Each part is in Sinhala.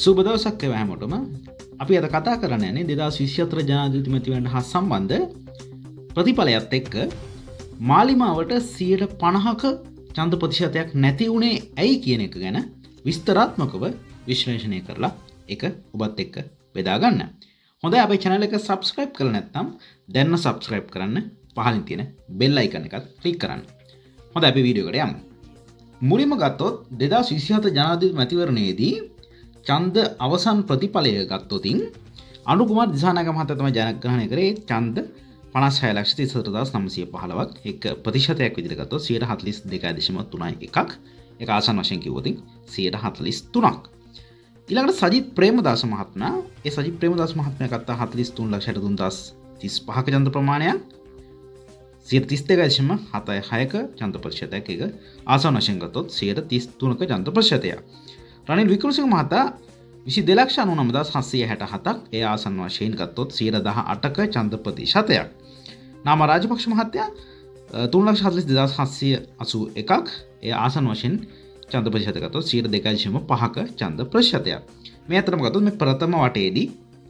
සුබදවසක් එව හැමෝටම අපි අද කතා කරන යන්නේ දෙදස් විශ්‍යත්‍ර ජනාධිතිමතිවන්න හා සම්බන්ධ ප්‍රතිඵලයක්ත් එක්ක මාලිමාවට සියට පණහක චන්ද ප්‍රතිශතයක් නැති වුණේ ඇයි කියන එක ගැන විස්තරාත්මකව විශ්ලේෂණය කරලා එක ඔබත් එක්ක බෙදාගන්න හොඳ අප චැනල එක සබස්ක්‍රයිප් කර නැත්තම් දැන්න සබස්ක්‍රයිප් කරන්න පහලින් තියෙන බෙල්ලයි කරන එකත් ක්ලික් කරන්න හොඳ අපි වීඩියෝකට යම් මුලිම ගත්තොත් දෙදා ශිෂ්‍යත ජනාධ මැතිවරණයේදී චන්ද අවසන් ප්‍රතිඵලය ගත්තොතින් අනුකුමත් දිසානගම හත තම ජනග්‍රහණය කරේ චන්ද පනස්හය ලක්ෂ තිසරදස් නම්සය පහලවක් එක ප්‍රතිශතයක් විදිරගත්ව සයට හත්ලිස් දෙක දෙශම තුනයි එකක් එක ආසන් වශයෙන් කිවෝතින් සයට හතලිස් තුනක්. ඉළඟට සජිත් ප්‍රේමදාස මහත්න ඒ සජි ප්‍රේමදස් මහත්මය කත්තා හතලිස් තුන් ලක්ෂට දුන්දස් තිස් පහක චන්ද ප්‍රමාණයක් සිය තිස් දෙකදශම හතයි හයක චන්ත ප්‍රශතයක් එක ආසන් වශයෙන්ගතොත් සයට තිස් තුනක චන්ත ප්‍රශතයක්. රනිල් විකරුසිංහ මහතා විසි දෙලක්ෂ අනුනමදා හස්සේ හැට හතක් ඒ ආසන් වශයෙන් ගත්තොත් සීර දහ අටක චන්ද ප්‍රතිශතයක්. නාම රාජපක්ෂ මහත්තයා තුන්ලක් හතලිස් දෙදස් හස්සය අසු එකක් ඒ ආසන් වශයෙන් චන්ද ප්‍රතිශතකතොත් සීර දෙකයිශම පහක චන්ද ප්‍රශ්තයක්. මේ අතරම ගතුත් මේ ප්‍රථම වටේදී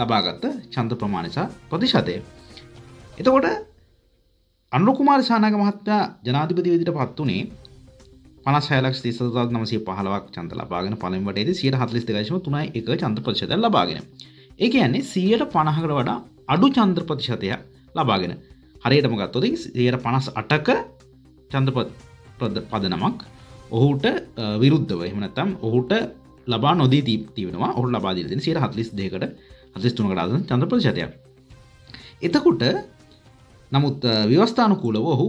ලබාගත්ත චන්ද ප්‍රමාණසා ප්‍රතිශතය. එතකොට අනුකුමාර ශානක මහත්තා ජනාධිපති විදිට පත් වනේ පනශයලක් තිසදක් නමසේ පහලවක් චන්ත ලබාගෙන පලින්වටේද සියට හතලිස් දෙකශම තුනයි එක චන්ත ප්‍රශද ලබාගෙන ඒ කියන්නේ සියයට පණහකට වඩා අඩු චන්ද්‍ර ප්‍රතිශතයක් ලබාගෙන හරියටම ගත්තොද සියයට පනස් අටක චන්ද්‍රපද පදනමක් ඔහුට විරුද්ධව එහමනතම් ඔහුට ලබා නොදී තීපතිවෙනවා ඔහු ලබාදිරදින සියට හතලිස් දෙකට හතස්තුනකටාද චන්ද්‍ර ප්‍රතිශතයක් එතකොට නමුත් ව්‍යවස්ථානුකූලව ඔහු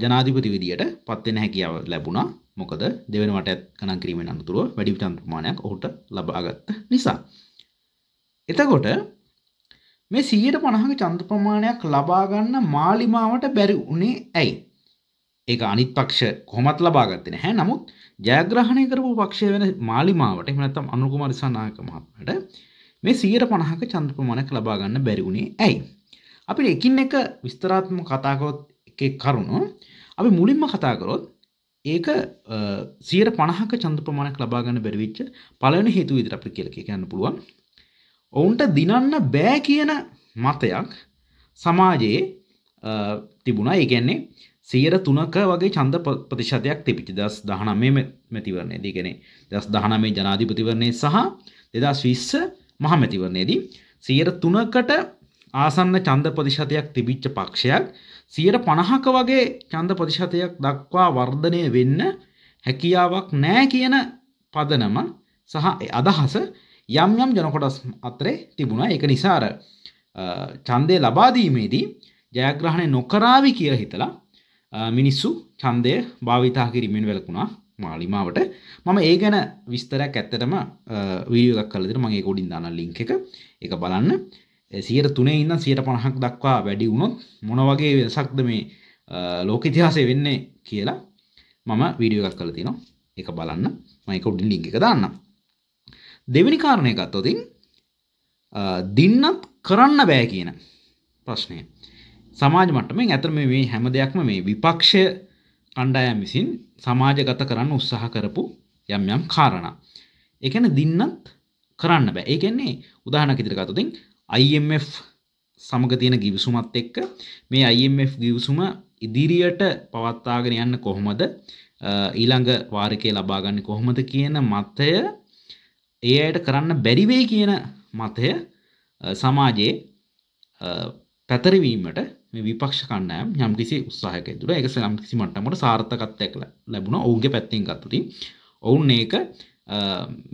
ජනාධිපති විදියට පත්වෙන හැකියාව ලැබුණා මොකද දෙවන වටත් ගණන් කිරීමෙන් අනතුරුව වැඩි ප්‍රමාණයක් ඔහුට ලබාගත් නිසා. එතකොට මේ සීයට පණහක චන්ද්‍ර ප්‍රමාණයක් ලබාගන්න මාලිමාවට බැරි වනේ ඇයි. ඒක අනිත් පක්ෂ කොමත් ලබාගත්තෙන හැ නමුත් ජයග්‍රහණය කරපු පක්ෂය වෙන මාලිමාවට එමනත්තම් අනුකුමරිසානායක මහත්මට මේ සීයට පණහක චන්ද්‍ර ප්‍රමාණයක් ලබාගන්න බැරි වුණේ ඇයි. අපිට එකින් එක විස්තරාත්ම කතාකොත් කරුණු අපි මුලින්ම කතා කරොත් ඒක සියයට පණහක චන්ද ප්‍රමාණයක් ලබාගන්න බැරිවිච්ච පලවන හේතු විදිර අපි කියල කියන්න පුළුවන් ඔවුන්ට දිනන්න බෑ කියන මතයක් සමාජයේ තිබුණා ඒගැන්නේ සියයට තුනක වගේ චන්ද ප්‍රතිශතයක් තිපිචි දස් දහනමේ මැතිවරණය දීගෙන දස් දහනමේ ජනාධිපතිවරණය සහ දෙදස් විස්ස මහමැතිවරණයේදී සියයට තුනකට ආසන්න චන්ද ප්‍රතිශතයක් තිබිච්ච පක්ෂයක් සියයට පණහක වගේ චන්ද ප්‍රතිශතයක් දක්වා වර්ධනය වෙන්න හැකියාවක් නෑ කියන පදනම සහ අදහස යම් යම් ජනකොටස් අතරේ තිබුණා එක නිසාර චන්දය ලබාදීමේදී ජයග්‍රහණය නොකරාවි කියල හිතලා මිනිස්සු චන්දය භාවිතා කිරීමෙන් වැලකුණා මාලිමාවට මම ඒ ගැන විස්තරයක් ඇත්තටම වීඩියෝ එකක් කරලා දෙනවා මම ඒක උඩින් දාන ලින්ක් එක ඒක බලන්න සියට තුනේ ඉන්න සියට පණහක් දක්වා වැඩි වුණොත් මොන වගේ වෙනසක්ද මේ ලෝක ඉතිහාසය වෙන්නේ කියලා මම වීඩියෝ එකක් කරලා තිනවා ඒක බලන්න මම ඒක උඩින් ලින්ක් එක දාන්නම් දෙවෙනි කාරණය ගත්තොත් දින්නත් කරන්න බෑ කියන ප්‍රශ්නය සමාජ මට්ටමින් ඇතර මේ හැම දෙයක්ම මේ විපක්ෂ කණ්ඩායම් විසින් සමාජගත කරන්න උත්සාහ කරපු යම් යම් කාරණා. ඒ කියන්නේ දින්නත් කරන්න බෑ. ඒ කියන්නේ උදාහරණයක් ඉදිරියට ගත්තොත් IMF සමග තියෙන ගිවිසුමත් එක්ක මේ IMF ගිවිසුම ඉදිරියට පවත්වාගෙන යන්න කොහොමද ඊළඟ වාරිකය ලබාගන්න කොහොමද කියන මතය ඒ අයට කරන්න බැරිවෙයි කියන මතය සමාජයේ පැතරිවීමට මේ විපක්ෂ කණ්ඩායම් යම්කිසි උත්සාහයක යෙදුණා. ඒක යම්කිසි මට්ටමකට සාර්ථකත්වයක් ලැබුණා. ඔවුන්ගේ පැත්තෙන් ගත්තොතින් ඔවුන් ඒක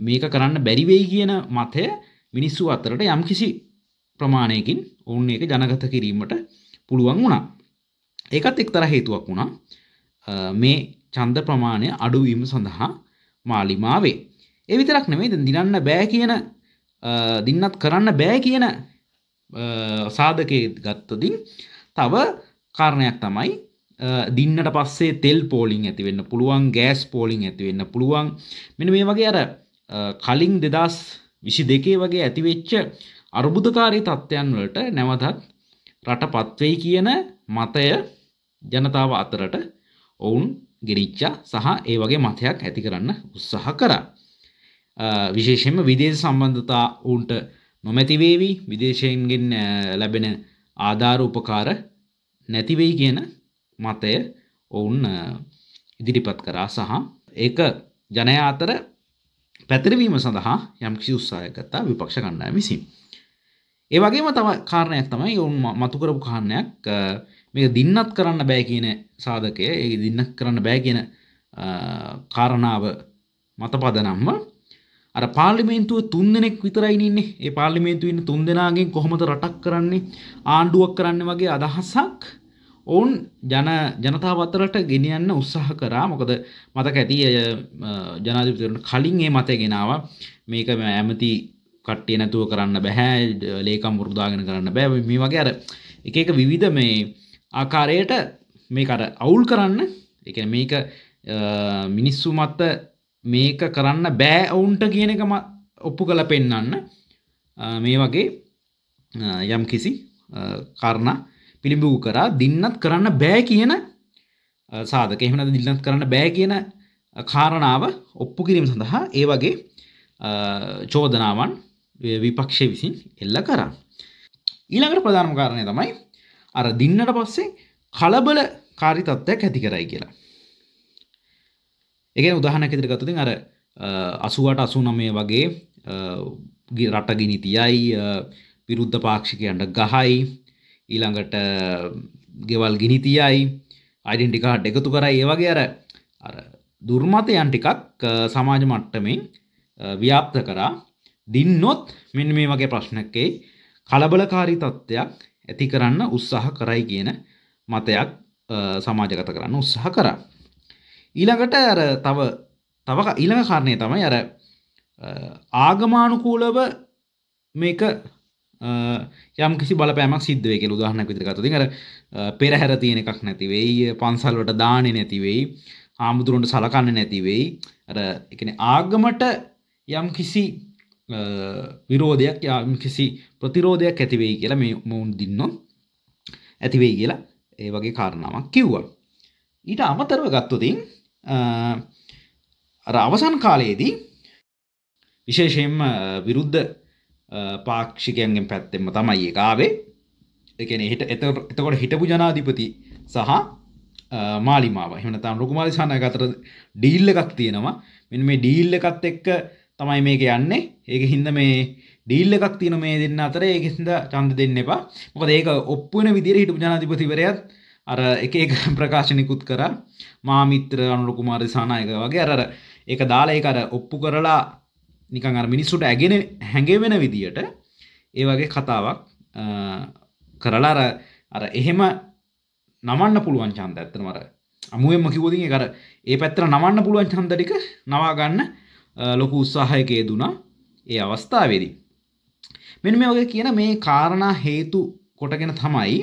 මේක කරන්න බැරි වෙයි කියන මතය මිනිස්සු අතරට යම්කිසි ප්‍රමාණයකින් ඔවුන් ඒක ජනගත කිරීමට පුළුවන් වුණා. ඒකත් එක්තර හේතුවක් වුණා මේ ඡන්ද ප්‍රමාණය අඩුවීම සඳහා මාලිමාවේ. ඒ විතරක් නෙමෙයි දැන් දිනන්න බෑ කියන දින්නත් කරන්න බෑ කියන සාධකයේ ගත්තොතින් තව කාරණයක් තමයි දින්නට පස්සේ තෙල් පෝලිං ඇති වෙන්න පුළුවන් ගෑස් පෝලිං ඇති වෙන්න පුළුවන් මෙන්න මේ වගේ අර කලින් 2022 වගේ ඇතිවෙච්ච අර්බුදකාරී තත්ත්වයන් වලට නැවතත් රට පත්වෙයි කියන මතය ජනතාව අතරට ඔවුන් ගිරිච්චා සහ ඒ වගේ මතයක් ඇති කරන්න උත්සාහ කරා. විශේෂයෙන්ම විදේශ සම්බන්ධතා ඔවුන්ට නොමැති වේවි විදේශයෙන්ගෙන් ලැබෙන ආධාර උපකාර නැති වෙයි කියන මතය ඔවුන් ඉදිරිපත් කරා සහ ඒක ජනයා අතර පැතිරවීම සඳහා යම්කිසි උත්සාහයකත්තා විපක්ෂ කණ්ඩායම විසින්. ඒ වගේම තව කාරණයක් තමයි ඔවුන් මතු කරපු කාරණයක් මේක දින්නත් කරන්න බෑ කියන සාධකය ඒ දින්න කරන්න බෑ කියන කාරණාව මතපදනම්ම අර පාර්ලිමේන්තුව තුන්දෙනෙක් විතරයි ඉන්නේ. ඒ පාර්ලිමේන්තුවේ ඉන්න තුන්දෙනාගෙන් කොහොමද රටක් කරන්නේ ආණ්ඩුවක් කරන්න වගේ අදහසක් ඔවුන් ජන ජනතාව අතරට ගෙනියන්න උත්සාහ කරා මොකද මතක ඇති ජනාධිපතිවරණ කලින් ඒ මතය ගෙනාව මේක ඇමති කට්ටිය නැතුව කරන්න බැහැ ලේකම් වෘදාගෙන කරන්න බෑ මේ වගේ අර එක එක විවිධ මේ ආකාරයට මේ අර අවුල් කරන්න එක මේක මිනිස්සු මත්ත මේක කරන්න බෑ ඔවුන්ට කියන එක ඔප්පු කළ පෙන්නන්න මේ වගේ යම් කිසි කරණ පිළිබූ කරා දින්නත් කරන්න බෑ කියන සාධක එහෙමනද දිල්ලත් කරන්න බෑ කියන කාරණාව ඔප්පු කිරීම සඳහා ඒ වගේ චෝදනාවන් විපක්ෂය විසින් එල්ල කරා. ඊළඟට ප්‍රධානම කාරණය තමයි අර දින්නට පස්සේ කලබල කාරි තත්ත්වයක් ඇති කරයි කියලා. එක උදාහනක් ඉදිරි ගත්තතින් අර අසුවට අසු නමය වගේ රට ගිනිතියයි විරුද්ධ පාක්ෂිකයන්ට ගහයි ඊළඟට ගෙවල් ගිනිතියයි අයිඩෙන්ටිකාට් එකතු කරයි ඒවගේ අර අර දුර්මතයන් ටිකක් සමාජ මට්ටමින් ව්‍යාප්ත කරා දින්නොත් මෙන්න මේ වගේ ප්‍රශ්නකෙයි කලබලකාරී තත්ත්වයක් ඇති කරන්න උත්සාහ කරයි කියන මතයක් සමාජගත කරන්න උත්සාහ කරා. ඊළඟට අර තව තව ඊළඟ කාරණය තමයි අර ආගමානුකූලව මේක යම් කිසි බලපෑමක් සිද්ධුවේ කෙළ උදාහනක් විදිරගත තිකර පෙරහැර තියෙන එකක් නැතිවෙයි පන්සල්වට දානය නැතිවෙයි හාමුදුරුවන්ට සලකන්න නැතිවෙයි එකන ආගමට යම් කිසි විරෝධයක් යම් කිසි ප්‍රතිරෝධයක් ඇතිවෙයි කියලා මේ මොවුන් දින්නොත් ඇතිවෙයි කියලා ඒ වගේ කාරණාවක් කිව්වා. ඊට අමතරව ගත්තුතින් අවසන් කාලයේදී විශේෂයෙන්ම විරුද්ධ පාක්ෂිකයන්ගෙන් පැත්තෙම තමයි ඒකාවේ එකන හිට එතකොට හිටපු ජනාධිපති සහ මාලිමාව හමනතම් ලොකුමාලිසානය අතර ඩීල්ල එකක් තියෙනවා මෙ මේ ඩීල්ල එකත් එක්ක තමයි මේක යන්නේ ඒක හින්ද මේ ඩීල්ල එකක් තියන මේ දෙන්න අතර ඒකිසිද චන්ද දෙන්න එපා මොකද ඒක ඔප්පුවන විදිර හිටපු ජනාධිපතිවරයත් අර එක එක ප්‍රකාශනිකුත් කර මාමිත්‍ර අනුලොකුමාරිසානායක වගේ අර ඒක දාලා ඒක අර ඔප්පු කරලා නිකං අර මිනිස්සුට ඇගෙන හැඟවෙන විදියට ඒ වගේ කතාවක් කරලා අර අර එහෙම නමන්න පුළුවන් චන්ද ඇත්තන මර අමුුවෙන්ම කිවෝදින් කර ඒ පැත්තර නමන්න පුළුවන් චන්දටික නවාගන්න ලොකු උත්සාහයකේ දුනා ඒ අවස්ථාවේදී. මෙන මේ වගේ කියන මේ කාරණා හේතු කොටගෙන තමයි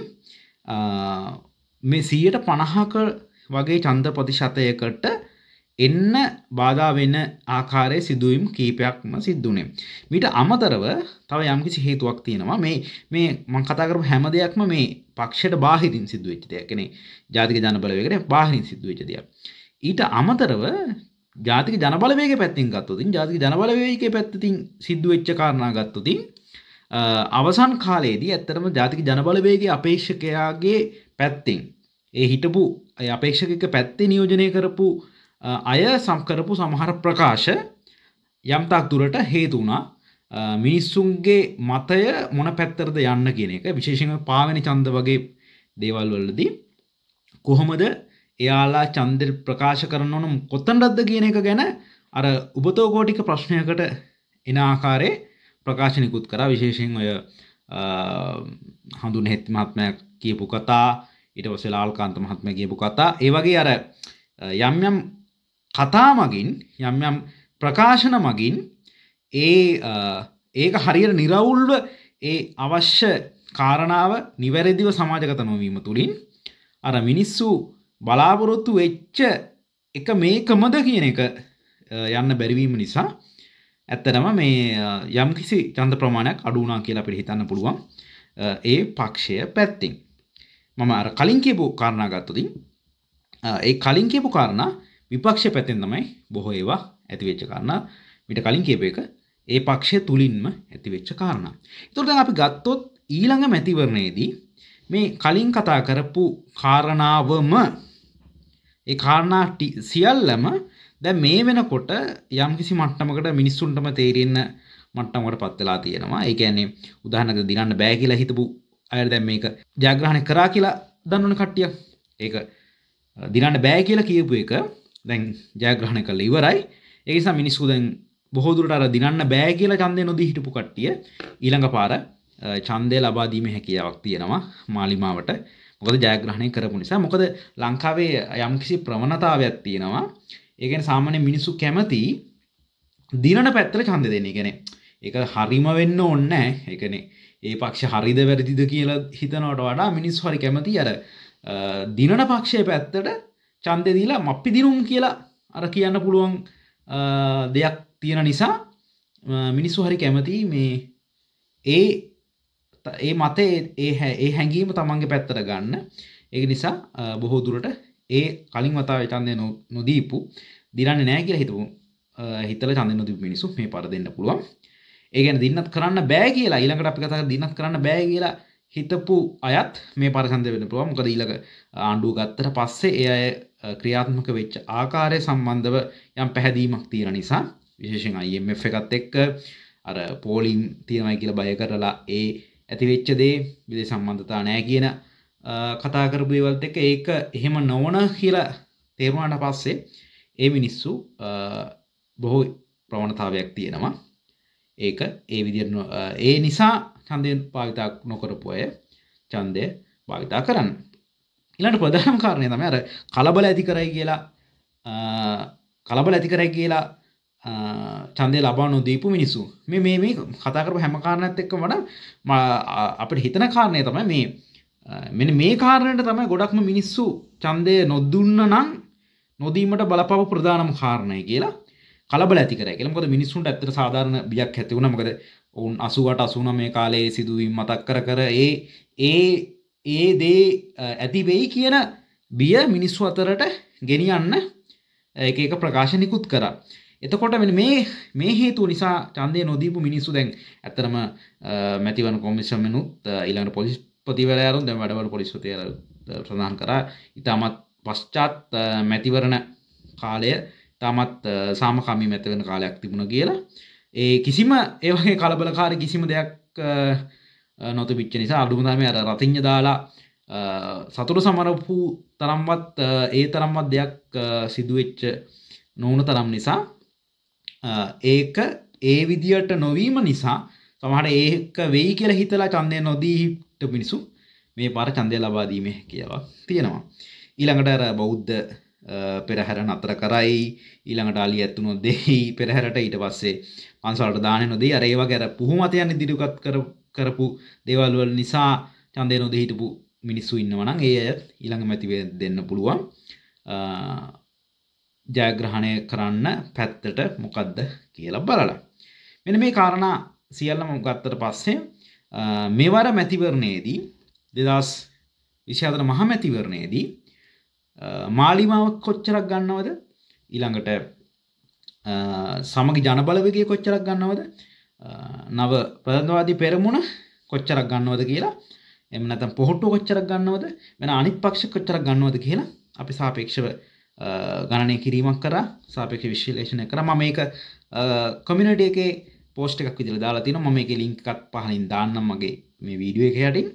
මේ සීයට පණහක වගේ චන්ද ප්‍රතිශතයකට එන්න බාධා වෙන ආකාරයේ සිදුවීම් කීපයක්ම සිද්ධුනේ. මීට අමතරව තව යම්කිසි හේතුවක් තියෙනවා. මේ මේ මම කතා කරපු හැම දෙයක්ම මේ පක්ෂයට බාහිරින් සිද්ධ වෙච්ච දෙයක්. කියන්නේ ජාතික ජනබලවේගයට බාහිරින් සිද්ධ වෙච්ච දෙයක්. ඊට අමතරව ජාතික ජනබලවේගයේ පැත්තෙන් ගත්තොත් ජාතික ජනබලවේගයේ පැත්තෙන් සිද්ධ වෙච්ච කාරණා ගත්තොත් අවසන් කාලයේදී ඇත්තටම ජාතික ජනබලවේගයේ අපේක්ෂකයාගේ පැත්තෙන් ඒ හිටපු අපේක්ෂකක පැත්තේ නියෝජනය කරපු අය සම්කරපු සමහර ප්‍රකාශ යම්තාක් දුරට හේතුුණා මිනිස්සුන්ගේ මතය මොන පැත්තරද යන්න කියන එක විශේෂම පාවනි චන්ද වගේ දේවල් වලදී කොහොමද එයාලා චන්දර් ප්‍රකාශ කරන ඕනම් කොත්තන්ටද්ද කියන එක ගැන අර උබතෝගෝටික ප්‍රශ්නයකට එන ආකාරය ප්‍රකාශනයකුත් කරා විශේෂෙන් ඔය හඳුන් හෙත් මහත්මය කියපු කතා ඊට පස්සේ ලාල්කාන්ත මහත්මය කියපු කතා ඒ වගේ අර යම් යම් කතා මගින් යම් යම් ප්‍රකාශන මගින් ඒ ඒක හරියට නිරවුල්ව ඒ අවශ්‍ය කාරණාව නිවැරදිව සමාජගත නොවීම තුළින් අර මිනිස්සු බලාපොරොත්තු වෙච්ච එක මේකමද කියන එක යන්න බැරිවීම නිසා ඇත්තටම මේ යම් කිසි චන්ද ප්‍රමාණයක් අඩුනා කියලා අපිට හිතන්න පුළුවන් ඒ පක්ෂය පැත්තිෙන්. මම අර කලින් කියපු කාරණා ගත්තතින් ඒ කලින් කියපු කාරණා විපක්ෂ පැත්තෙන් තමයි බොහෝ ඒවා ඇතිවෙච්ච කාරණා මිට කලින් කියප එක ඒ පක්ෂය තුලින්ම ඇතිවෙච්ච කාරණා. ඒතකොට දැන් අපි ගත්තොත් ඊළඟ මැතිවරණයේදී මේ කලින් කතා කරපු කාරණාවම ඒ කාරණා සියල්ලම දැන් මේ වෙනකොට යම්කිසි මට්ටමකට මිනිස්සුන්ටම තේරෙන්න මට්ටමකට පත් වෙලා තියෙනවා. ඒ කියන්නේ උදාහරණයක් දිනන්න බෑ කියලා හිතපු අය දැන් මේක ජයග්‍රහණය කරා කියලා දන්නවනේ කට්ටිය. ඒක දිනන්න බෑ කියලා කියපු එක දැන් ජයග්‍රහණ කළ ඉවරයි ඒනිසා මිනිස්සු දැන් බොහෝදුරට අර දිනන්න බෑ කියලා චන්දය නොදී හිටපු කට්ටිය ඊළඟ පාර චන්දය ලබාදීම හැකියාවක් තියෙනවා මාලිමාවට මොකද ජයග්‍රහණය කරපු නිසා මොකද ලංකාවේ යම්කිසි ප්‍රවණතාවයක් තියෙනවා ඒකෙන් සාමාන්‍ය මිනිස්සු කැමති දිනන පැත්තර චන්ද දෙන ගැන එක හරිම වෙන්න ඔන්න එකනේ ඒ පක්ෂ හරිද වැරදිද කියලා හිතනවට වඩා මිනිස් හරි කැමති අර දිනන පක්ෂය පැත්තට චන්දය දීලා මප්පි දිනුම් කියලා අර කියන්න පුළුවන් දෙයක් තියෙන නිසා මිනිස්සු හරි කැමති මේ ඒ ඒ මතේ ඒ ඒ හැඟීම තමන්ගේ පැත්තර ගන්න ඒ නිසා බොහෝ දුරට ඒ කලින් වතාව චන්දය නොදීපු දිරන්න නෑ කියලා හිතපු හිතල චන්දය නොදී මිනිසු මේ පර දෙන්න පුළුවන් ඒගැන දින්නත් කරන්න බෑ කියලා ඊළඟට අපි කතා දින්නත් කරන්න බෑ කියලා හිතපු අයත් මේ පරසන්ද වෙන පුළුවන් මොකද ඊළඟ ආණ්ඩුව ගත්තට පස්සේ ඒ අය ක්‍රියාත්මක වෙච්ච ආකාරය සම්බන්ධව යම් පැහැදීමක් තියෙන නිසා විශේෂයෙන් IMF එකත් එක්ක අර පෝලින් තියෙනවයි කියලා බය කරලා ඒ ඇති වෙච්ච දේ විදේ සම්බන්ධතා නැහැ කියන කතා කරපු දේවල්ත් එක්ක ඒක එහෙම නොවන කියලා තේරුණාට පස්සේ ඒ මිනිස්සු බොහෝ ප්‍රවණතාවයක් තියෙනවා ඒක ඒ විදිහට ඒ නිසා ඡන්දයෙන් භාවිතා නොකරපු අය ඡන්දය භාවිතා කරන්න. ඊළඟ ප්‍රධානම කාරණය තමයි අර කලබල ඇති කරයි කියලා කලබල ඇති කරයි කියලා ඡන්දය ලබා නොදීපු මිනිස්සු. මේ මේ මේ කතා කරපු හැම කාරණයක් එක්කම වඩා අපිට හිතන කාරණය තමයි මේ මෙන්න මේ කාරණයට තමයි ගොඩක්ම මිනිස්සු ඡන්දය නොදුන්න නම් නොදීමට බලපාපු ප්‍රධානම කාරණය කියලා කලබල ඇති කරයි කියලා. මොකද මිනිස්සුන්ට ඇත්තට සාධාරණ බියක් ඇති වුණා. මොකද ඔවුන් අසුවට අසුන මේ කාලයේ සිදුවීම් මතක් කර කර ඒ ඒ ඒ දේ ඇතිවෙයි කියන බිය මිනිස්සු අතරට ගෙනියන්න එක ප්‍රකාශනිකුත් කර. එතකොට මෙ මේ මේ හේතු නිසා චන්දය නොදීපු මිනිස්සු දැන් ඇතරම මැතිවන කොමිසමනුත් ඉල්ලන්න පොලිස්පතිවලයාරු දැ වැඩවල පොලිස්පතිය ප්‍රධාන් කර ඉතාමත් පශ්චාත් මැතිවරණ කාලය තමත් සාමකමී මැතිවෙන කාලයක් තිබුණ කියලා ඒ කිසිම ඒවගේ කලබලකාර කිසිම දෙයක් නොතු පිච්ච නිසා අඩුමුදාම අර රතිං්ඥ දාලා සතුර සමරපු තරම්වත් ඒ තරම්වත් දෙයක් සිදුවෙච්ච නොවන තරම් නිසා ඒක ඒ විදියට නොවීම නිසා සමහට ඒක වෙයි කියල හිතලා චන්දය නොදී හිට්ට මිනිසු මේ පාර චන්දය ලබාදීම කියලා තියෙනවා. ඊළඟට බෞද්ධ පෙරහැර නතර කරයි ඊළඟට අලි ඇත්තුනොත් දෙහි පෙරහැරට ඊට පස්සේ පන්සලට දාන නොදී අර ඒවා ගැර පුහුමතයන් ඉදිරිපත් කරපු දේවල් වල නිසා ඡන්දය නොදී හිටපු මිනිස්සු ඉන්නවා නම් ඒ අය ඊළඟ මැති දෙන්න පුළුවන් ජයග්‍රහණය කරන්න පැත්තට මොකද්ද කියලා බලලා මෙන්න මේ කාරණා සියල්ලම ගත්තට පස්සේ මෙවර මැතිවරණයේදී 2024 මහ මැතිවරණයේදී මාලිමාවක් කොච්චරක් ගන්නවද ඊළඟට සමග ජනබලවගේ කොච්චරක් ගන්නවද නව ප්‍රදන්වාදී පෙරමුණ කොච්චරක් ගන්නවද කියලා එම නැතම් පොහොට්ටු කොච්චරක් ගන්නවද වෙන අනිත් පක්ෂ කොච්චරක් ගන්නවද කියලා අපි සාපේක්ෂව ගණනය කිරීමක් කර සාපේක්ෂ විශ්ලේෂණය කර මම මේක කොමිනට එකේ පෝස්ට් එකක් විදිහට දාලා තියෙනවා මම මේකේ ලින්ක් එකක් පහලින් දාන්නම් මගේ මේ වීඩියෝ එක යටින්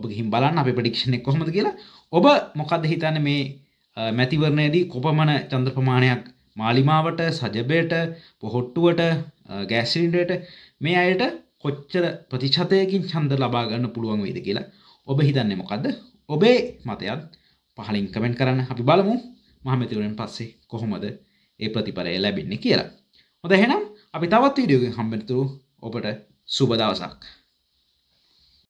ඔබ ගිහින් බලන්න අපේ ප්‍රෙඩික්ෂන් එක කොහොමද කියලා ඔබ මොකද්ද හිතන්නේ මේ මැතිවරණයේදී කොපමණ චන්ද්‍ර ප්‍රමාණයක් මාලිමාවට සජබයට පොහොට්ටුවට ගෑස් සිලින්ඩරයට මේ අයට කොච්චර ප්‍රතිශතයකින් ඡන්ද ලබා ගන්න පුළුවන් වේද කියලා ඔබ හිතන්නේ මොකද්ද ඔබේ මතයත් පහලින් කමෙන්ට් කරන්න අපි බලමු මහමැතිවරණයෙන් පස්සේ කොහොමද ඒ ප්‍රතිඵලය ලැබෙන්නේ කියලා. හොඳ එහෙනම් අපි තවත් වීඩියෝ එකකින් හම්බෙන්නතුරු ඔබට සුබ දවසක්.